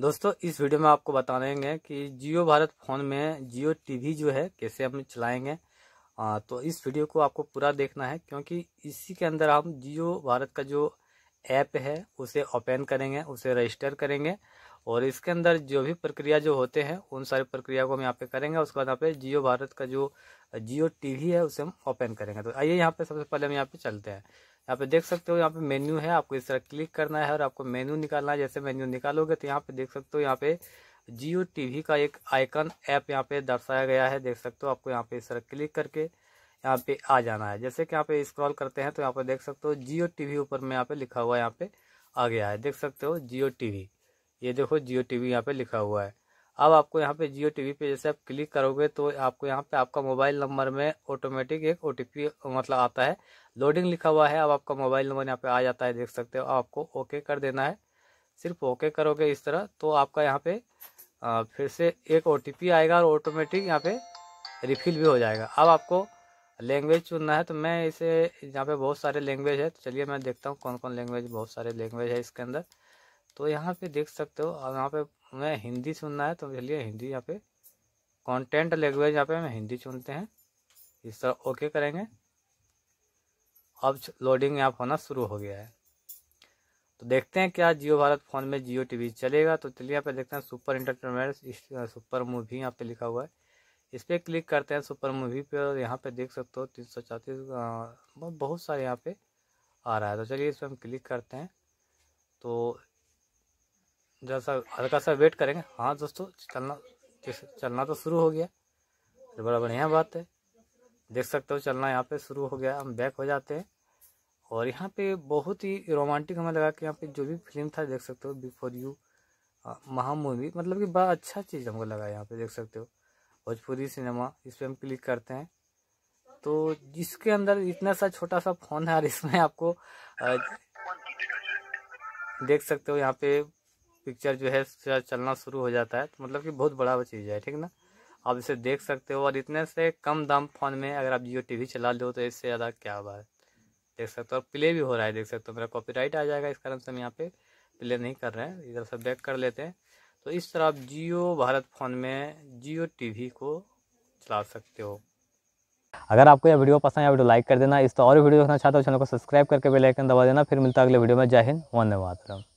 दोस्तों इस वीडियो में आपको बता देंगे कि जियो भारत फ़ोन में जियो टीवी जो है कैसे हम चलाएंगे आ, तो इस वीडियो को आपको पूरा देखना है क्योंकि इसी के अंदर हम जियो भारत का जो ऐप है उसे ओपन करेंगे उसे रजिस्टर करेंगे और इसके अंदर जो भी प्रक्रिया जो होते हैं उन सारी प्रक्रिया को हम यहाँ पे करेंगे उसके बाद यहाँ पे जियो भारत का जो जियो टीवी है उसे हम ओपन करेंगे तो आइए यहाँ पे सबसे पहले हम यहाँ पे चलते हैं यहाँ पे देख सकते हो यहाँ पे मेन्यू है आपको इस तरह क्लिक करना है और आपको मेन्यू निकालना है जैसे मेन्यू निकालोगे तो यहाँ पे देख सकते हो यहाँ पे जियो टीवी का एक आइकन ऐप यहाँ पे दर्शाया गया है देख सकते हो आपको यहाँ पे इस तरह क्लिक करके यहाँ पे आ जाना है जैसे कि यहाँ पे स्क्रॉल करते हैं तो यहाँ पे देख सकते हो जियो टीवी ऊपर में यहाँ पे लिखा हुआ यहाँ पे आ गया है देख सकते हो जियो टीवी ये देखो जियो टीवी यहाँ पे लिखा हुआ है अब आपको यहाँ पे जियो टीवी पे जैसे आप क्लिक करोगे तो आपको यहाँ पे आपका मोबाइल नंबर में ऑटोमेटिक एक ओ मतलब आता है लोडिंग लिखा हुआ है अब आपका मोबाइल नंबर यहाँ पे आ जाता है देख सकते हो आपको ओके कर देना है सिर्फ ओके करोगे इस तरह तो आपका यहाँ पे फिर से एक ओ आएगा और ऑटोमेटिक यहाँ पे रिफिल भी हो जाएगा अब आपको लैंग्वेज चुनना है तो मैं इसे यहाँ पे बहुत सारे लैंग्वेज है तो चलिए मैं देखता हूँ कौन कौन लैंग्वेज बहुत सारे लैंग्वेज है इसके अंदर तो यहाँ पे देख सकते हो यहाँ पे हमें हिंदी सुनना है तो चलिए हिंदी यहाँ पे कंटेंट लैंग्वेज यहाँ पे हम हिंदी चुनते हैं इस तरह ओके करेंगे अब लोडिंग यहाँ होना शुरू हो गया है तो देखते हैं क्या जियो भारत फोन में जियो टीवी चलेगा तो चलिए यहाँ पे देखते हैं सुपर इंटरटेनमेंट सुपर मूवी यहाँ पे लिखा हुआ है इस पर क्लिक करते हैं सुपर मूवी पे और यहाँ पे देख सकते हो तीन सौ चौंतीस बहुत सारे यहाँ पे आ रहा है तो चलिए इस पर हम क्लिक करते हैं तो जैसा हल्का सा वेट करेंगे हाँ दोस्तों चलना चलना तो शुरू हो गया तो बड़ा बढ़िया बात है देख सकते हो चलना यहाँ पे शुरू हो गया हम बैक हो जाते हैं और यहाँ पे बहुत ही रोमांटिक हमें लगा कि यहाँ पे जो भी फिल्म था देख सकते हो बिफोर यू महामूवी मतलब कि बड़ा अच्छा चीज़ हमको लगा यहाँ पे देख सकते हो भोजपुरी सिनेमा इस पर हम क्लिक करते हैं तो जिसके अंदर इतना सा छोटा सा फ़ोन है और इसमें आपको देख सकते हो यहाँ पे पिक्चर जो है चलना शुरू हो जाता है तो मतलब कि बहुत बड़ा चीज़ है ठीक ना आप इसे देख सकते हो और इतने से कम दाम फोन में अगर आप जियो टी चला लो तो इससे ज़्यादा क्या हुआ है देख सकते हो और प्ले भी हो रहा है देख सकते हो मेरा कॉपी आ जाएगा इस कारण से हम यहाँ पर प्ले नहीं कर रहे हैं इधर से बैक कर लेते हैं तो इस तरह आप जियो भारत फ़ोन में जियो टी को चला सकते हो अगर आपको यह वीडियो पसंद आया वीडियो लाइक कर देना इस तो और वीडियो देखना चाहते हो चैनल को सब्सक्राइब करके बेल आइकन दबा देना फिर मिलता है अगले वीडियो में जय हिंद वंदे मातरम